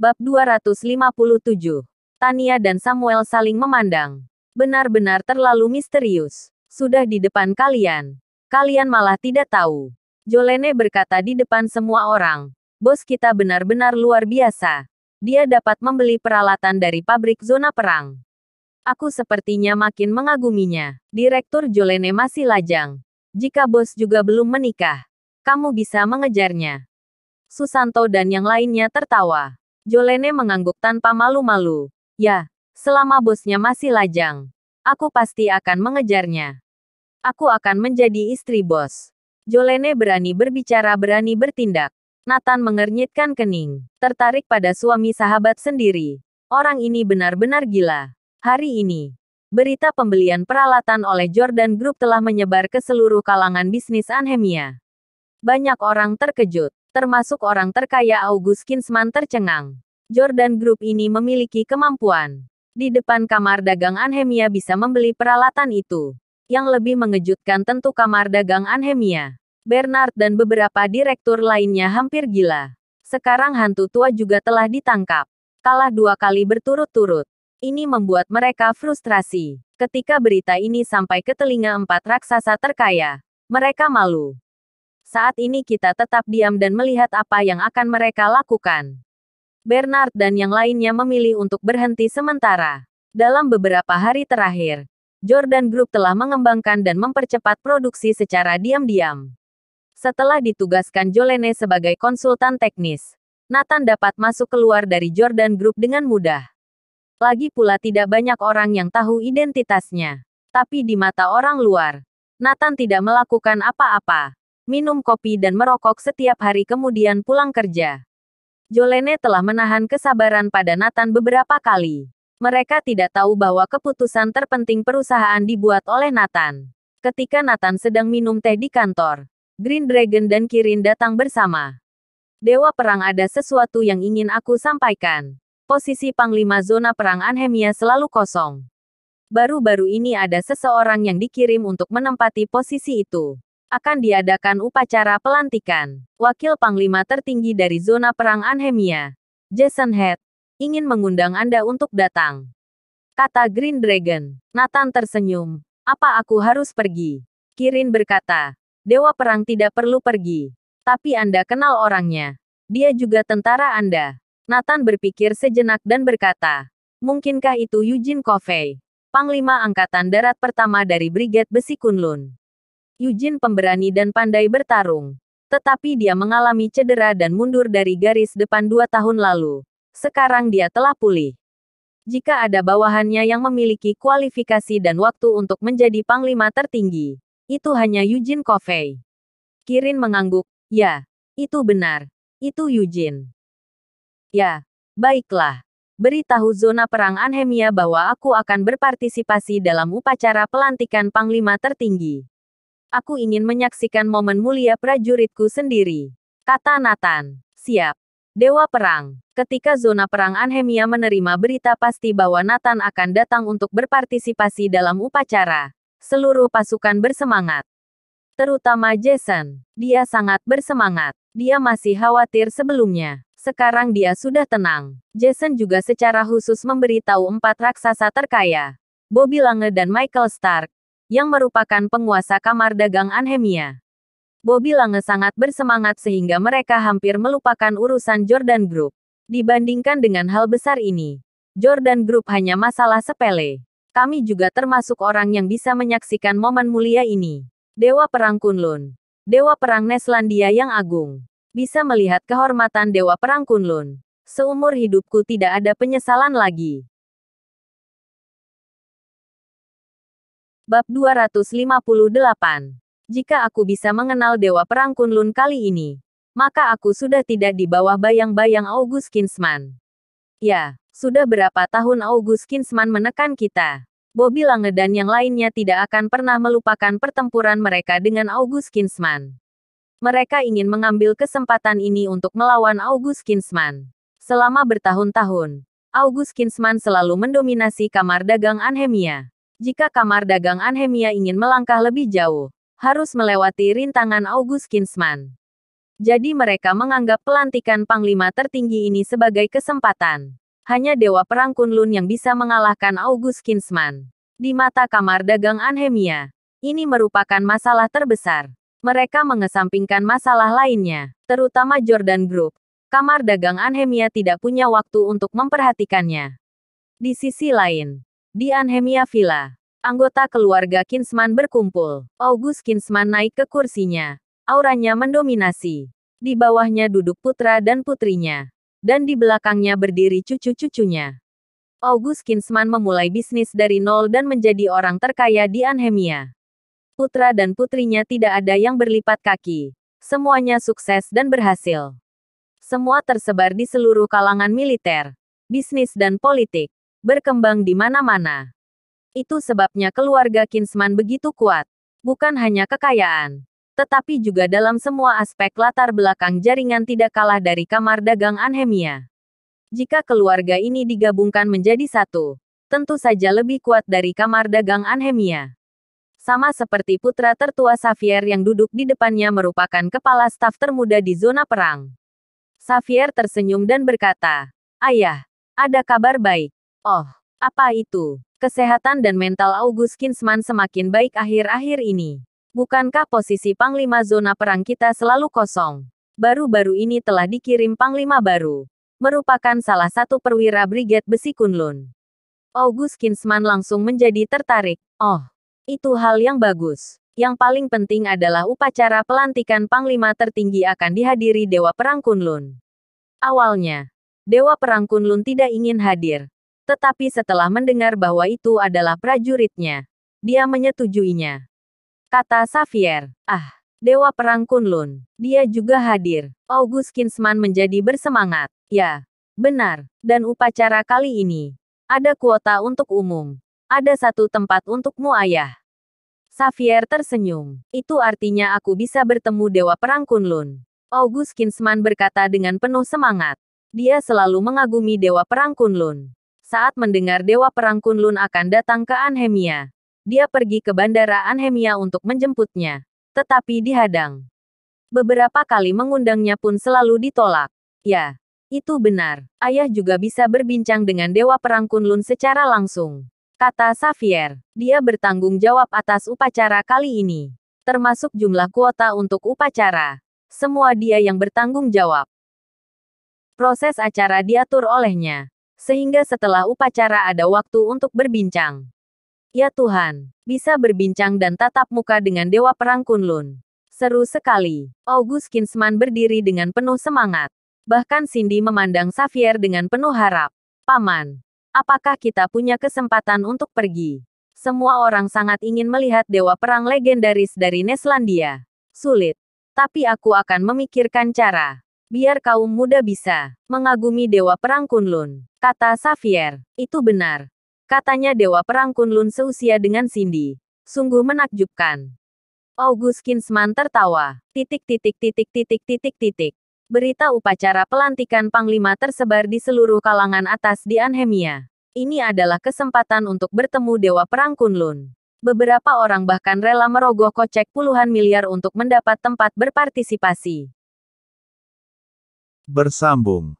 Bab 257. Tania dan Samuel saling memandang. Benar-benar terlalu misterius. Sudah di depan kalian. Kalian malah tidak tahu. Jolene berkata di depan semua orang. Bos kita benar-benar luar biasa. Dia dapat membeli peralatan dari pabrik zona perang. Aku sepertinya makin mengaguminya. Direktur Jolene masih lajang. Jika bos juga belum menikah, kamu bisa mengejarnya. Susanto dan yang lainnya tertawa. Jolene mengangguk tanpa malu-malu. Ya, selama bosnya masih lajang. Aku pasti akan mengejarnya. Aku akan menjadi istri bos. Jolene berani berbicara berani bertindak. Nathan mengernyitkan kening, tertarik pada suami sahabat sendiri. Orang ini benar-benar gila. Hari ini, berita pembelian peralatan oleh Jordan Group telah menyebar ke seluruh kalangan bisnis Anhemia. Banyak orang terkejut termasuk orang terkaya August Kinsman tercengang. Jordan Group ini memiliki kemampuan. Di depan kamar dagang Anhemia bisa membeli peralatan itu. Yang lebih mengejutkan tentu kamar dagang Anhemia. Bernard dan beberapa direktur lainnya hampir gila. Sekarang hantu tua juga telah ditangkap. Kalah dua kali berturut-turut. Ini membuat mereka frustrasi. Ketika berita ini sampai ke telinga empat raksasa terkaya, mereka malu. Saat ini kita tetap diam dan melihat apa yang akan mereka lakukan. Bernard dan yang lainnya memilih untuk berhenti sementara. Dalam beberapa hari terakhir, Jordan Group telah mengembangkan dan mempercepat produksi secara diam-diam. Setelah ditugaskan Jolene sebagai konsultan teknis, Nathan dapat masuk keluar dari Jordan Group dengan mudah. Lagi pula tidak banyak orang yang tahu identitasnya. Tapi di mata orang luar, Nathan tidak melakukan apa-apa minum kopi dan merokok setiap hari kemudian pulang kerja. Jolene telah menahan kesabaran pada Nathan beberapa kali. Mereka tidak tahu bahwa keputusan terpenting perusahaan dibuat oleh Nathan. Ketika Nathan sedang minum teh di kantor, Green Dragon dan Kirin datang bersama. Dewa Perang ada sesuatu yang ingin aku sampaikan. Posisi Panglima Zona Perang Anhemia selalu kosong. Baru-baru ini ada seseorang yang dikirim untuk menempati posisi itu akan diadakan upacara pelantikan. Wakil Panglima tertinggi dari zona perang Anhemia, Jason Head, ingin mengundang Anda untuk datang. Kata Green Dragon. Nathan tersenyum. Apa aku harus pergi? Kirin berkata, Dewa Perang tidak perlu pergi. Tapi Anda kenal orangnya. Dia juga tentara Anda. Nathan berpikir sejenak dan berkata, Mungkinkah itu Eugene Coffey? Panglima Angkatan Darat pertama dari Brigade Besi Kunlun. Yujin pemberani dan pandai bertarung. Tetapi dia mengalami cedera dan mundur dari garis depan dua tahun lalu. Sekarang dia telah pulih. Jika ada bawahannya yang memiliki kualifikasi dan waktu untuk menjadi panglima tertinggi, itu hanya Yujin Kofei. Kirin mengangguk, ya, itu benar, itu Yujin. Ya, baiklah. Beritahu zona perang Anhemia bahwa aku akan berpartisipasi dalam upacara pelantikan panglima tertinggi. Aku ingin menyaksikan momen mulia prajuritku sendiri. Kata Nathan. Siap. Dewa Perang. Ketika zona perang Anhemia menerima berita pasti bahwa Nathan akan datang untuk berpartisipasi dalam upacara, seluruh pasukan bersemangat. Terutama Jason. Dia sangat bersemangat. Dia masih khawatir sebelumnya. Sekarang dia sudah tenang. Jason juga secara khusus memberitahu empat raksasa terkaya. Bobby Lange dan Michael Stark, yang merupakan penguasa kamar dagang Anhemia. Bobby Lange sangat bersemangat sehingga mereka hampir melupakan urusan Jordan Group. Dibandingkan dengan hal besar ini, Jordan Group hanya masalah sepele. Kami juga termasuk orang yang bisa menyaksikan momen mulia ini. Dewa Perang Kunlun, Dewa Perang Neslandia yang agung, bisa melihat kehormatan Dewa Perang Kunlun. Seumur hidupku tidak ada penyesalan lagi. Bab 258. Jika aku bisa mengenal Dewa Perang Kunlun kali ini, maka aku sudah tidak di bawah bayang-bayang August Kinsman. Ya, sudah berapa tahun August Kinsman menekan kita. Bobby Lange dan yang lainnya tidak akan pernah melupakan pertempuran mereka dengan August Kinsman. Mereka ingin mengambil kesempatan ini untuk melawan August Kinsman. Selama bertahun-tahun, August Kinsman selalu mendominasi kamar dagang Anhemia. Jika kamar dagang Anhemia ingin melangkah lebih jauh, harus melewati rintangan August Kinsman. Jadi mereka menganggap pelantikan panglima tertinggi ini sebagai kesempatan. Hanya Dewa Perang Kunlun yang bisa mengalahkan August Kinsman. Di mata kamar dagang Anhemia, ini merupakan masalah terbesar. Mereka mengesampingkan masalah lainnya, terutama Jordan Group. Kamar dagang Anhemia tidak punya waktu untuk memperhatikannya. Di sisi lain, di Anhemia Villa, anggota keluarga Kinsman berkumpul. August Kinsman naik ke kursinya. Auranya mendominasi. Di bawahnya duduk putra dan putrinya. Dan di belakangnya berdiri cucu-cucunya. August Kinsman memulai bisnis dari nol dan menjadi orang terkaya di Anhemia. Putra dan putrinya tidak ada yang berlipat kaki. Semuanya sukses dan berhasil. Semua tersebar di seluruh kalangan militer, bisnis dan politik berkembang di mana-mana. Itu sebabnya keluarga Kinsman begitu kuat. Bukan hanya kekayaan, tetapi juga dalam semua aspek latar belakang jaringan tidak kalah dari kamar dagang Anhemia. Jika keluarga ini digabungkan menjadi satu, tentu saja lebih kuat dari kamar dagang Anhemia. Sama seperti putra tertua Xavier yang duduk di depannya merupakan kepala staf termuda di zona perang. Xavier tersenyum dan berkata, Ayah, ada kabar baik. Oh, apa itu? Kesehatan dan mental August Kinsman semakin baik akhir-akhir ini. Bukankah posisi Panglima zona perang kita selalu kosong? Baru-baru ini telah dikirim Panglima baru. Merupakan salah satu perwira Brigade Besi Kunlun. August Kinsman langsung menjadi tertarik. Oh, itu hal yang bagus. Yang paling penting adalah upacara pelantikan Panglima tertinggi akan dihadiri Dewa Perang Kunlun. Awalnya, Dewa Perang Kunlun tidak ingin hadir, tetapi setelah mendengar bahwa itu adalah prajuritnya, dia menyetujuinya. Kata Xavier, ah, Dewa Perang Kunlun. Dia juga hadir. August Kinsman menjadi bersemangat. Ya, benar. Dan upacara kali ini. Ada kuota untuk umum. Ada satu tempat untukmu ayah. Xavier tersenyum. Itu artinya aku bisa bertemu Dewa Perang Kunlun. August Kinsman berkata dengan penuh semangat. Dia selalu mengagumi Dewa Perang Kunlun saat mendengar Dewa Perang Kunlun akan datang ke Anhemia. Dia pergi ke bandara Anhemia untuk menjemputnya. Tetapi dihadang. Beberapa kali mengundangnya pun selalu ditolak. Ya, itu benar. Ayah juga bisa berbincang dengan Dewa Perang Kunlun secara langsung. Kata Xavier, dia bertanggung jawab atas upacara kali ini. Termasuk jumlah kuota untuk upacara. Semua dia yang bertanggung jawab. Proses acara diatur olehnya. Sehingga setelah upacara ada waktu untuk berbincang. Ya Tuhan, bisa berbincang dan tatap muka dengan Dewa Perang Kunlun. Seru sekali. August Kinsman berdiri dengan penuh semangat. Bahkan Cindy memandang Xavier dengan penuh harap. Paman, apakah kita punya kesempatan untuk pergi? Semua orang sangat ingin melihat Dewa Perang legendaris dari Neslandia. Sulit. Tapi aku akan memikirkan cara. Biar kaum muda bisa mengagumi Dewa Perang Kunlun, kata Xavier. Itu benar. Katanya Dewa Perang Kunlun seusia dengan Cindy. Sungguh menakjubkan. August Kinsman tertawa. Titik titik titik titik titik titik. Berita upacara pelantikan Panglima tersebar di seluruh kalangan atas di Anhemia. Ini adalah kesempatan untuk bertemu Dewa Perang Kunlun. Beberapa orang bahkan rela merogoh kocek puluhan miliar untuk mendapat tempat berpartisipasi. Bersambung